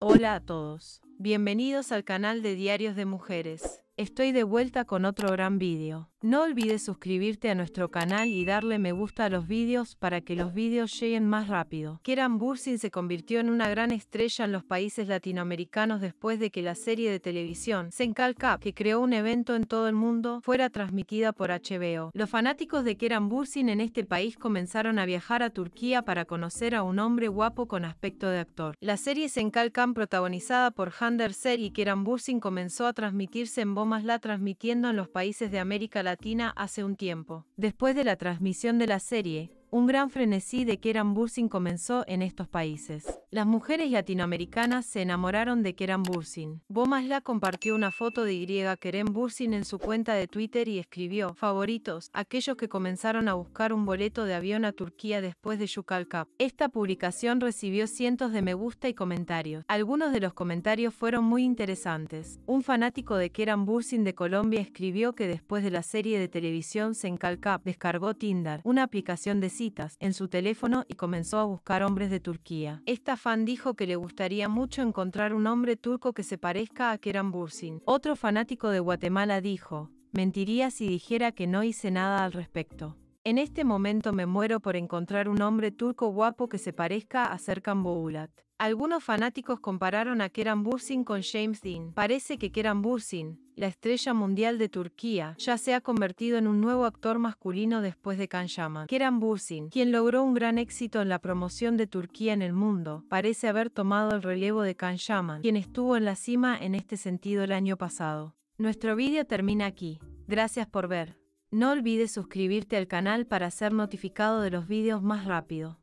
Hola a todos. Bienvenidos al canal de Diarios de Mujeres. Estoy de vuelta con otro gran vídeo. No olvides suscribirte a nuestro canal y darle me gusta a los vídeos para que los vídeos lleguen más rápido. Keran Bursin se convirtió en una gran estrella en los países latinoamericanos después de que la serie de televisión Senkal que creó un evento en todo el mundo, fuera transmitida por HBO. Los fanáticos de Keran Bursin en este país comenzaron a viajar a Turquía para conocer a un hombre guapo con aspecto de actor. La serie Senkal protagonizada por Hander Ser y Keran Bursin comenzó a transmitirse en La transmitiendo en los países de América Latina Latina hace un tiempo. Después de la transmisión de la serie, un gran frenesí de Kerem Bursin comenzó en estos países. Las mujeres latinoamericanas se enamoraron de Keran Bursin. Bomasla compartió una foto de Y. Kerem Bursin en su cuenta de Twitter y escribió, favoritos, aquellos que comenzaron a buscar un boleto de avión a Turquía después de Yukal Esta publicación recibió cientos de me gusta y comentarios. Algunos de los comentarios fueron muy interesantes. Un fanático de Kerem Bursin de Colombia escribió que después de la serie de televisión Senkal Cap, descargó Tinder, una aplicación de citas en su teléfono y comenzó a buscar hombres de Turquía. Esta fan dijo que le gustaría mucho encontrar un hombre turco que se parezca a Kerem Bursin. Otro fanático de Guatemala dijo, mentiría si dijera que no hice nada al respecto. En este momento me muero por encontrar un hombre turco guapo que se parezca a Serkan Boulat. Algunos fanáticos compararon a Keran Bursin con James Dean. Parece que Keran Bursin, la estrella mundial de Turquía, ya se ha convertido en un nuevo actor masculino después de Can Yaman. Keran Bursin, quien logró un gran éxito en la promoción de Turquía en el mundo, parece haber tomado el relevo de Can Yaman, quien estuvo en la cima en este sentido el año pasado. Nuestro vídeo termina aquí. Gracias por ver. No olvides suscribirte al canal para ser notificado de los vídeos más rápido.